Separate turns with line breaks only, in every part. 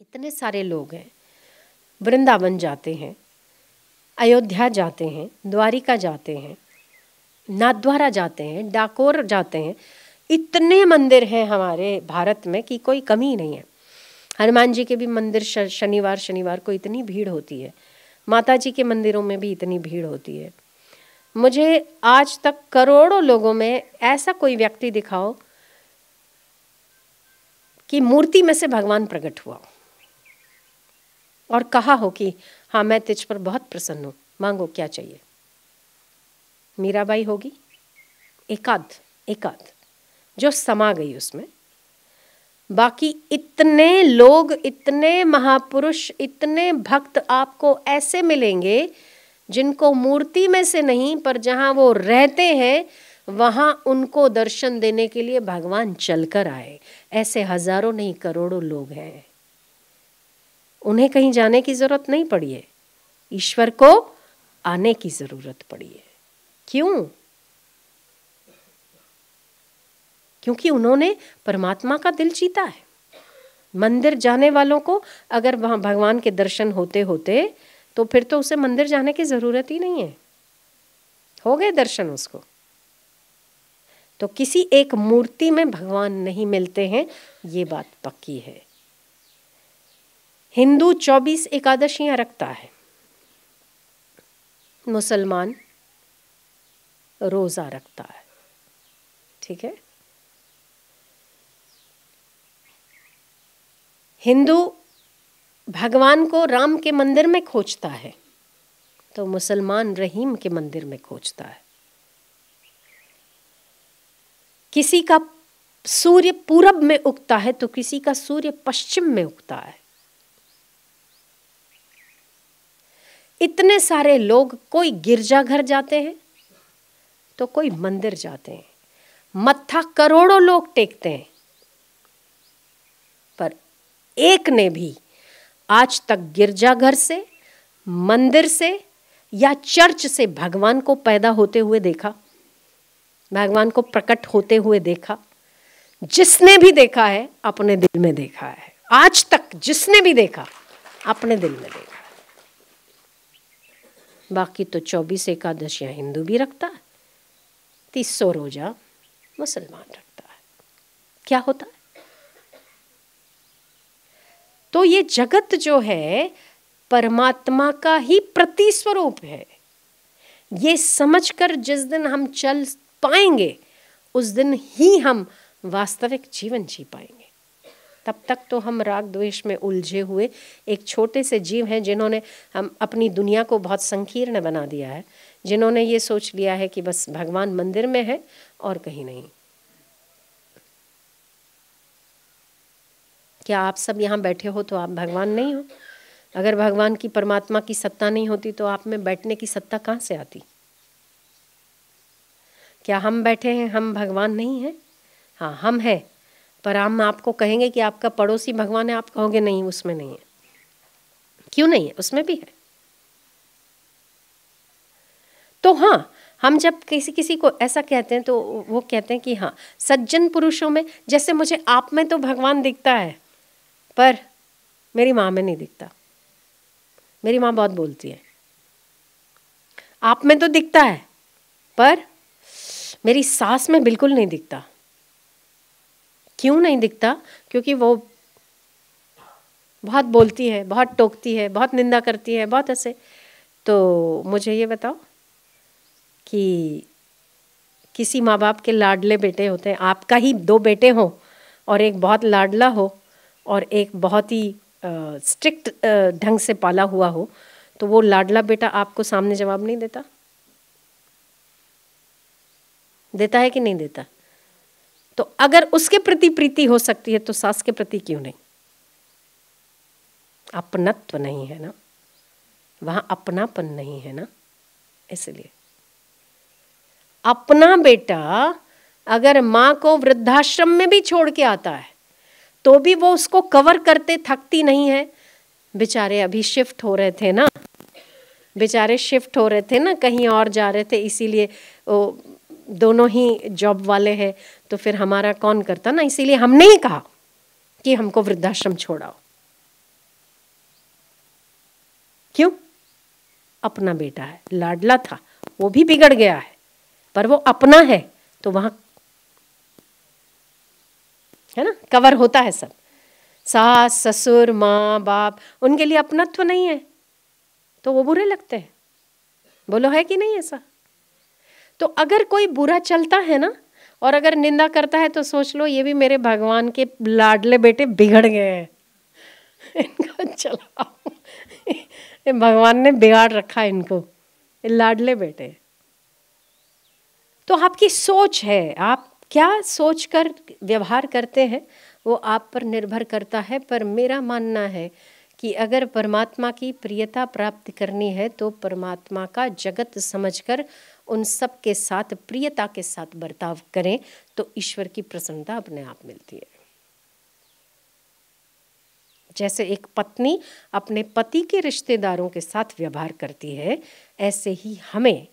इतने सारे लोग हैं वृंदावन जाते हैं अयोध्या जाते हैं द्वारिका जाते हैं नाथद्वारा जाते हैं डाकोर जाते हैं इतने मंदिर हैं हमारे भारत में कि कोई कमी नहीं है हनुमान जी के भी मंदिर शनिवार शनिवार को इतनी भीड़ होती है माता जी के मंदिरों में भी इतनी भीड़ होती है मुझे आज तक करोड़ों लोगों में ऐसा कोई व्यक्ति दिखाओ कि मूर्ति में से भगवान प्रकट हुआ और कहा हो कि हाँ मैं तुझ पर बहुत प्रसन्न हूँ मांगो क्या चाहिए मीराबाई होगी एकाध एकाध जो समा गई उसमें बाकी इतने लोग इतने महापुरुष इतने भक्त आपको ऐसे मिलेंगे जिनको मूर्ति में से नहीं पर जहाँ वो रहते हैं वहाँ उनको दर्शन देने के लिए भगवान चलकर आए ऐसे हजारों नहीं करोड़ों लोग हैं उन्हें कहीं जाने की ज़रूरत नहीं पड़ी है ईश्वर को आने की ज़रूरत पड़ी है क्यों क्योंकि उन्होंने परमात्मा का दिल जीता है मंदिर जाने वालों को अगर वहां भगवान के दर्शन होते होते तो फिर तो उसे मंदिर जाने की ज़रूरत ही नहीं है हो गए दर्शन उसको तो किसी एक मूर्ति में भगवान नहीं मिलते हैं ये बात पक्की है हिंदू चौबीस एकादशियां रखता है मुसलमान रोज़ा रखता है ठीक है हिंदू भगवान को राम के मंदिर में खोजता है तो मुसलमान रहीम के मंदिर में खोजता है किसी का सूर्य पूरब में उगता है तो किसी का सूर्य पश्चिम में उगता है इतने सारे लोग कोई गिरजाघर जाते हैं तो कोई मंदिर जाते हैं मत्था करोड़ों लोग टेकते हैं पर एक ने भी आज तक गिरजाघर से मंदिर से या चर्च से भगवान को पैदा होते हुए देखा भगवान को प्रकट होते हुए देखा जिसने भी देखा है अपने दिल में देखा है आज तक जिसने भी देखा अपने दिल में देखा बाकी तो चौबीस एकादशियाँ हिंदू भी रखता है तीस सौ रोज़ा मुसलमान रखता है क्या होता है तो ये जगत जो है परमात्मा का ही प्रतिस्वरूप है ये समझकर जिस दिन हम चल पाएंगे उस दिन ही हम वास्तविक जीवन जी पाएंगे तब तक तो हम राग द्वेष में उलझे हुए एक छोटे से जीव हैं जिन्होंने हम अपनी दुनिया को बहुत संकीर्ण बना दिया है जिन्होंने ये सोच लिया है कि बस भगवान मंदिर में है और कहीं नहीं क्या आप सब यहाँ बैठे हो तो आप भगवान नहीं हो अगर भगवान की परमात्मा की सत्ता नहीं होती तो आप में बैठने की सत्ता कहाँ से आती क्या हम बैठे हैं हम भगवान नहीं हैं हाँ हम हैं पर हम आपको कहेंगे कि आपका पड़ोसी भगवान है आप कहोगे नहीं उसमें नहीं है क्यों नहीं है उसमें भी है तो हाँ हम जब किसी किसी को ऐसा कहते हैं तो वो कहते हैं कि हाँ सज्जन पुरुषों में जैसे मुझे आप में तो भगवान दिखता है पर मेरी माँ में नहीं दिखता मेरी माँ बहुत बोलती है आप में तो दिखता है पर मेरी सास में बिल्कुल नहीं दिखता क्यों नहीं दिखता क्योंकि वो बहुत बोलती है बहुत टोकती है बहुत निंदा करती है बहुत ऐसे तो मुझे ये बताओ कि किसी माँ बाप के लाडले बेटे होते हैं आपका ही दो बेटे हो और एक बहुत लाडला हो और एक बहुत ही स्ट्रिक्ट ढंग से पाला हुआ हो तो वो लाडला बेटा आपको सामने जवाब नहीं देता देता है कि नहीं देता तो अगर उसके प्रति प्रीति हो सकती है तो सास के प्रति क्यों नहीं अपनत्व नहीं है ना वहां अपनापन नहीं है ना इसलिए अपना बेटा अगर माँ को वृद्धाश्रम में भी छोड़ के आता है तो भी वो उसको कवर करते थकती नहीं है बेचारे अभी शिफ्ट हो रहे थे ना बेचारे शिफ्ट हो रहे थे ना कहीं और जा रहे थे इसीलिए दोनों ही जॉब वाले हैं तो फिर हमारा कौन करता ना इसीलिए हमने ही कहा कि हमको वृद्धाश्रम छोड़ाओ क्यों अपना बेटा है लाडला था वो भी बिगड़ गया है पर वो अपना है तो वहां है ना कवर होता है सब सास ससुर माँ बाप उनके लिए अपनत्व तो नहीं है तो वो बुरे लगते हैं बोलो है कि नहीं ऐसा तो अगर कोई बुरा चलता है ना और अगर निंदा करता है तो सोच लो ये भी मेरे भगवान के लाडले बेटे बिगड़ गए हैं इनका चला भगवान ने बिगाड़ रखा है इनको लाडले बेटे तो आपकी सोच है आप क्या सोच कर व्यवहार करते हैं वो आप पर निर्भर करता है पर मेरा मानना है कि अगर परमात्मा की प्रियता प्राप्त करनी है तो परमात्मा का जगत समझकर उन सब के साथ प्रियता के साथ बर्ताव करें तो ईश्वर की प्रसन्नता अपने आप मिलती है जैसे एक पत्नी अपने पति के रिश्तेदारों के साथ व्यवहार करती है ऐसे ही हमें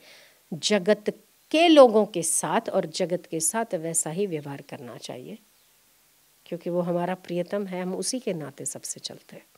जगत के लोगों के साथ और जगत के साथ वैसा ही व्यवहार करना चाहिए क्योंकि वो हमारा प्रियतम है हम उसी के नाते सबसे चलते हैं